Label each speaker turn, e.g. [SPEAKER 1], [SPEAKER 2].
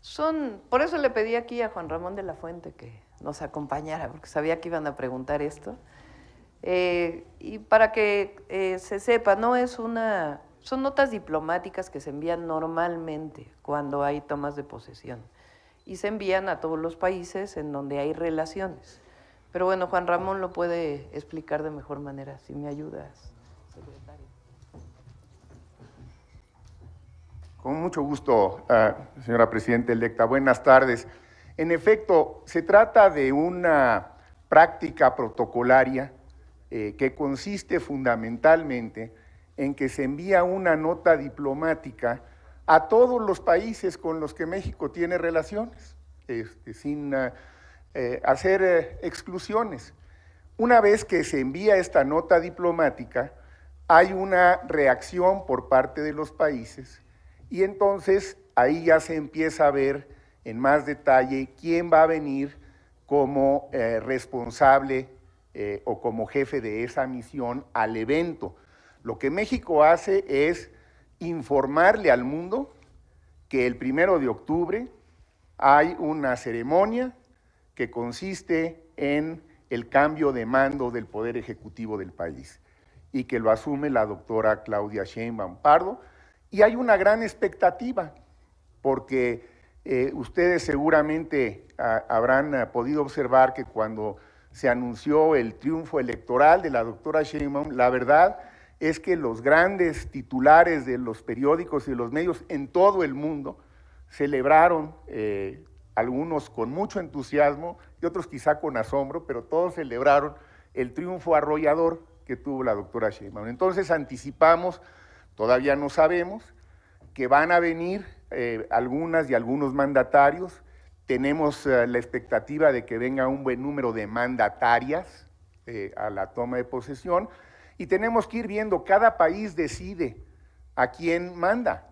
[SPEAKER 1] Son, por eso le pedí aquí a Juan Ramón de la Fuente que nos acompañara, porque sabía que iban a preguntar esto. Eh, y para que eh, se sepa, no es una, son notas diplomáticas que se envían normalmente cuando hay tomas de posesión y se envían a todos los países en donde hay relaciones. Pero bueno, Juan Ramón lo puede explicar de mejor manera, si me ayudas.
[SPEAKER 2] Con mucho gusto, eh, señora Presidenta electa. Buenas tardes. En efecto, se trata de una práctica protocolaria eh, que consiste fundamentalmente en que se envía una nota diplomática a todos los países con los que México tiene relaciones, este, sin eh, hacer exclusiones. Una vez que se envía esta nota diplomática, hay una reacción por parte de los países y entonces ahí ya se empieza a ver en más detalle quién va a venir como eh, responsable eh, o como jefe de esa misión al evento. Lo que México hace es informarle al mundo que el primero de octubre hay una ceremonia que consiste en el cambio de mando del Poder Ejecutivo del país y que lo asume la doctora Claudia Sheinbaum Pardo, y hay una gran expectativa, porque eh, ustedes seguramente ah, habrán ah, podido observar que cuando se anunció el triunfo electoral de la doctora Sheinbaum, la verdad es que los grandes titulares de los periódicos y de los medios en todo el mundo celebraron, eh, algunos con mucho entusiasmo y otros quizá con asombro, pero todos celebraron el triunfo arrollador que tuvo la doctora Sheinbaum. Entonces anticipamos todavía no sabemos, que van a venir eh, algunas y algunos mandatarios. Tenemos eh, la expectativa de que venga un buen número de mandatarias eh, a la toma de posesión y tenemos que ir viendo, cada país decide a quién manda.